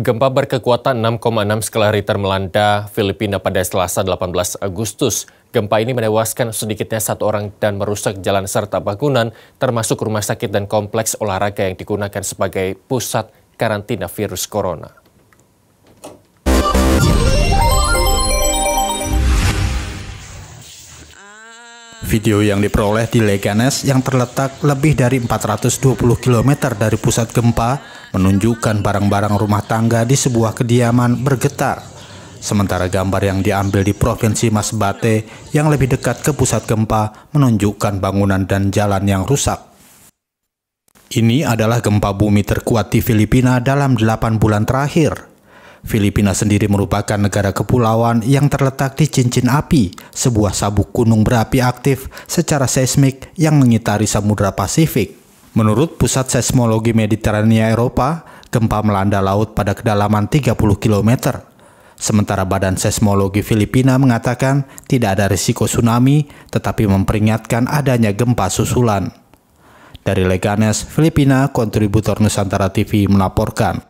Gempa berkekuatan 6,6 skala Richter melanda Filipina pada Selasa 18 Agustus. Gempa ini menewaskan sedikitnya satu orang dan merusak jalan serta bangunan, termasuk rumah sakit dan kompleks olahraga yang digunakan sebagai pusat karantina virus corona. Video yang diperoleh di Leganes yang terletak lebih dari 420 km dari pusat gempa menunjukkan barang-barang rumah tangga di sebuah kediaman bergetar. Sementara gambar yang diambil di Provinsi Masbate yang lebih dekat ke pusat gempa menunjukkan bangunan dan jalan yang rusak. Ini adalah gempa bumi terkuat di Filipina dalam 8 bulan terakhir. Filipina sendiri merupakan negara kepulauan yang terletak di cincin api, sebuah sabuk gunung berapi aktif secara seismik yang mengitari Samudra Pasifik. Menurut Pusat Seismologi Mediterania Eropa, gempa melanda laut pada kedalaman 30 km. Sementara Badan Seismologi Filipina mengatakan tidak ada risiko tsunami, tetapi memperingatkan adanya gempa susulan. Dari Leganes, Filipina, kontributor Nusantara TV melaporkan.